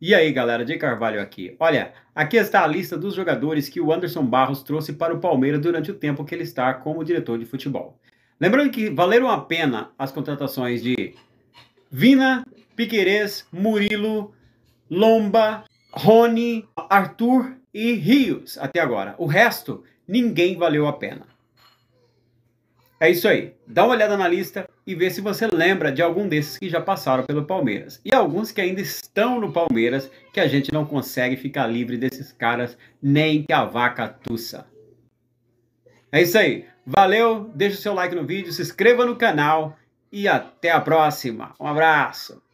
E aí, galera, de Carvalho aqui. Olha, aqui está a lista dos jogadores que o Anderson Barros trouxe para o Palmeiras durante o tempo que ele está como diretor de futebol. Lembrando que valeram a pena as contratações de Vina, Piquerez, Murilo, Lomba, Rony, Arthur e Rios até agora. O resto, ninguém valeu a pena. É isso aí. Dá uma olhada na lista e vê se você lembra de algum desses que já passaram pelo Palmeiras. E alguns que ainda estão no Palmeiras, que a gente não consegue ficar livre desses caras, nem que a vaca tussa. É isso aí. Valeu, deixa o seu like no vídeo, se inscreva no canal e até a próxima. Um abraço.